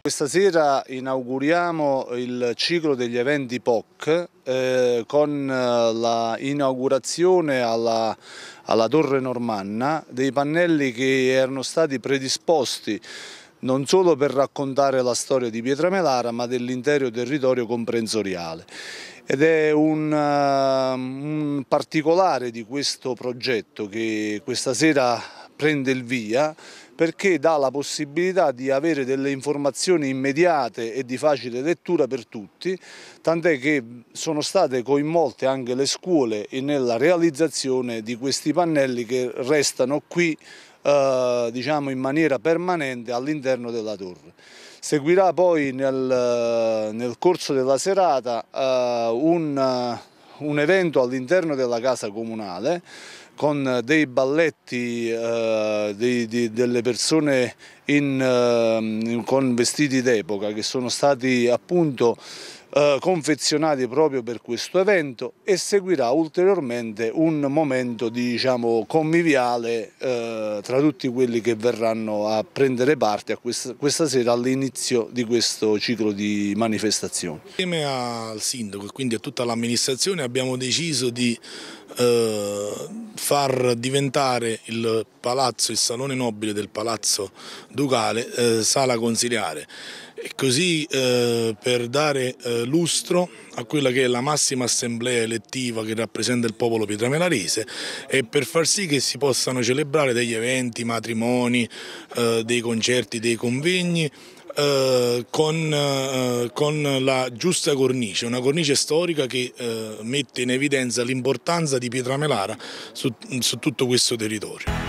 Questa sera inauguriamo il ciclo degli eventi POC eh, con eh, l'inaugurazione alla, alla Torre Normanna dei pannelli che erano stati predisposti non solo per raccontare la storia di Pietramelara ma dell'intero territorio comprensoriale ed è un, uh, un, particolare di questo progetto che questa sera prende il via perché dà la possibilità di avere delle informazioni immediate e di facile lettura per tutti, tant'è che sono state coinvolte anche le scuole nella realizzazione di questi pannelli che restano qui eh, diciamo in maniera permanente all'interno della torre. Seguirà poi nel, nel corso della serata eh, un un evento all'interno della casa comunale con dei balletti eh, di, di, delle persone in, eh, con vestiti d'epoca che sono stati appunto eh, confezionati proprio per questo evento e seguirà ulteriormente un momento diciamo, conviviale eh, tra tutti quelli che verranno a prendere parte a questa, questa sera all'inizio di questo ciclo di manifestazioni. Insieme al sindaco e quindi a tutta l'amministrazione abbiamo deciso di eh, far diventare il palazzo, il salone nobile del palazzo ducale, eh, sala consiliare e così eh, per dare eh, lustro a quella che è la massima assemblea elettiva che rappresenta il popolo pietramelarese e per far sì che si possano celebrare degli eventi, matrimoni, eh, dei concerti, dei convegni eh, con, eh, con, la giusta cornice, una cornice storica che eh, mette in evidenza l'importanza di Pietramelara su, su tutto questo territorio.